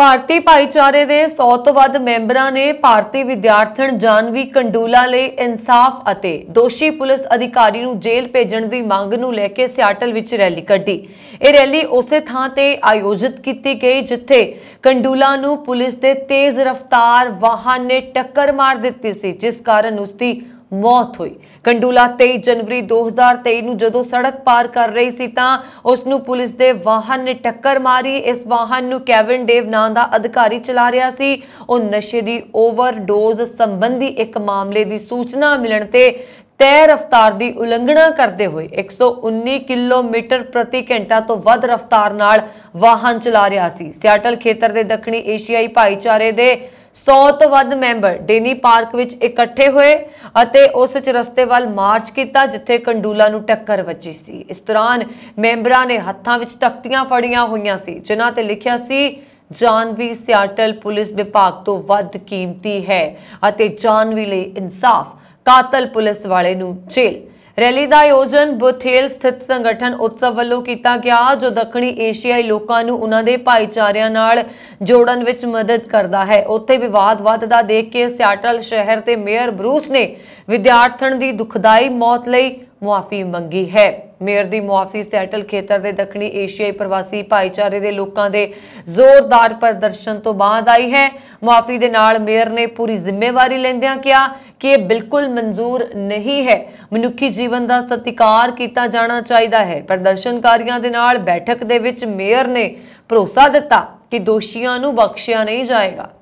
ਭਾਰਤੀ ਭਾਈਚਾਰੇ ਦੇ 100 ਤੋਂ ਵੱਧ ਮੈਂਬਰਾਂ ਨੇ ਭਾਰਤੀ ਵਿਦਿਆਰਥਣ ਜਾਨਵੀ ਕੰਡੂਲਾ ਲਈ ਇਨਸਾਫ ਅਤੇ ਦੋਸ਼ੀ ਪੁਲਿਸ ਅਧਿਕਾਰੀ ਨੂੰ ਜੇਲ੍ਹ ਭੇਜਣ ਦੀ ਮੰਗ ਨੂੰ ਲੈ ਕੇ ਸਿਆਟਲ ਵਿੱਚ ਰੈਲੀ ਕੱਢੀ ਇਹ ਰੈਲੀ ਉਸੇ ਥਾਂ ਤੇ ਆਯੋਜਿਤ ਕੀਤੀ ਗਈ ਜਿੱਥੇ ਕੰਡੂਲਾ ਨੂੰ ਪੁਲਿਸ ਦੇ ਤੇਜ਼ ਰਫ਼ਤਾਰ ਵਾਹਨ ਨੇ ਟੱਕਰ ਮਾਰ ਦਿੱਤੀ ਸੀ ਜਿਸ ਕਾਰਨ ਉਸ ਦੀ ਮੌਤ ਹੋਈ ਕੰਡੂਲਾ 23 ਜਨਵਰੀ 2023 ਨੂੰ ਜਦੋਂ ਸੜਕ ਪਾਰ ਕਰ ਰਹੀ ਸੀ ਤਾਂ ਉਸ ਨੂੰ ਪੁਲਿਸ ਦੇ ਵਾਹਨ ਨੇ ਟੱਕਰ ਮਾਰੀ ਇਸ ਵਾਹਨ ਨੂੰ ਕੈਵਨ ਡੇਵ ਨਾਂ ਦਾ ਅਧਿਕਾਰੀ ਚਲਾ ਰਿਹਾ ਸੀ ਉਹ ਨਸ਼ੇ ਦੀ ਓਵਰਡੋਜ਼ ਸੰਬੰਧੀ ਇੱਕ ਮਾਮਲੇ ਦੀ ਸੂਚਨਾ ਮਿਲਣ ਤੇ ਤੈਅ ਰਫ਼ਤਾਰ ਦੀ ਉਲੰਘਣਾ ਕਰਦੇ ਹੋਏ 119 ਕਿਲੋਮੀਟਰ ਪ੍ਰਤੀ ਘੰਟਾ ਤੋਂ ਵੱਧ ਰਫ਼ਤਾਰ ਨਾਲ ਵਾਹਨ ਚਲਾ ਰਿਹਾ ਸੀ ਸਿਆਟਲ ਖੇਤਰ ਦੇ ਦੱਖਣੀ ਏਸ਼ੀਆਈ ਭਾਈਚਾਰੇ ਦੇ 100 ਤੋਂ ਵੱਧ ਮੈਂਬਰ ਡੇਨੀ ਪਾਰਕ ਵਿੱਚ ਇਕੱਠੇ ਹੋਏ ਅਤੇ ਉਸ ਚ ਰਸਤੇ ਵੱਲ ਮਾਰਚ ਕੀਤਾ ਜਿੱਥੇ ਕੰਡੂਲਾ ਨੂੰ ਟੱਕਰ ਵੱਜੀ ਸੀ ਇਸ ਦੌਰਾਨ ਮੈਂਬਰਾਂ ਨੇ ਹੱਥਾਂ ਵਿੱਚ ਤਖਤੀਆਂ ਫੜੀਆਂ ਹੋਈਆਂ ਸੀ ਜਿਨ੍ਹਾਂ ਤੇ ਲਿਖਿਆ ਸੀ ਜਾਨਵੀ ਸਿਆਟਲ ਪੁਲਿਸ ਵਿਭਾਗ ਤੋਂ ਵੱਧ ਕੀਮਤੀ ਹੈ ਅਤੇ ਜਾਨਵੀ ਲਈ ਇਨਸਾਫ ਕਾਤਲ ਪੁਲਿਸ ਵਾਲੇ ਨੂੰ ਜੇਲ੍ਹ ਰੈਲੀ ਦਾ ਆਯੋਜਨ ਬੁਥੇਲ ਸਥਿਤ ਸੰਗਠਨ ਉਤਸਵ ਵੱਲੋਂ ਕੀਤਾ ਗਿਆ ਜੋ ਦੱਖਣੀ ਏਸ਼ੀਆਈ ਲੋਕਾਂ ਨੂੰ ਉਹਨਾਂ ਦੇ ਭਾਈਚਾਰਿਆਂ ਨਾਲ ਜੋੜਨ ਵਿੱਚ ਮਦਦ ਕਰਦਾ ਹੈ ਉੱਥੇ ਵਿਵਾਦ ਵੱਧਦਾ ਦੇਖ ਕੇ ਸਿਆਟਲ ਸ਼ਹਿਰ ਤੇ ਮੇਅਰ ਬਰੂਸ ਨੇ ਵਿਦਿਆਰਥਣ ਦੀ ਦੁਖਦਾਈ ਮੌਤ ਲਈ ਮੁਆਫੀ ਮੰਗੀ ਹੈ ਮੇਅਰ ਦੀ ਮੁਆਫੀ ਸੈਟਲ ਖੇਤਰ ਦੇ ਦੱਖਣੀ ਏਸ਼ੀਆਈ ਪ੍ਰਵਾਸੀ ਭਾਈਚਾਰੇ ਦੇ ਲੋਕਾਂ ਦੇ ਜ਼ੋਰਦਾਰ ਪ੍ਰਦਰਸ਼ਨ ਤੋਂ ਬਾਅਦ ਆਈ ਹੈ ਮੁਆਫੀ ਦੇ ਨਾਲ ਮੇਅਰ ਨੇ ਪੂਰੀ ਜ਼ਿੰਮੇਵਾਰੀ ਲੈਂਦਿਆਂ ਕਿਹਾ ਕਿ ਇਹ ਬਿਲਕੁਲ ਮਨਜ਼ੂਰ ਨਹੀਂ ਹੈ ਮਨੁੱਖੀ ਜੀਵਨ ਦਾ ਸਤਿਕਾਰ ਕੀਤਾ ਜਾਣਾ ਚਾਹੀਦਾ ਹੈ ਪ੍ਰਦਰਸ਼ਨਕਾਰੀਆਂ ਦੇ ਨਾਲ ਬੈਠਕ ਦੇ ਵਿੱਚ ਮੇਅਰ ਨੇ ਭਰੋਸਾ ਦਿੱਤਾ ਕਿ ਦੋਸ਼ੀਆਂ ਨੂੰ ਬਖਸ਼ਿਆ ਨਹੀਂ ਜਾਏਗਾ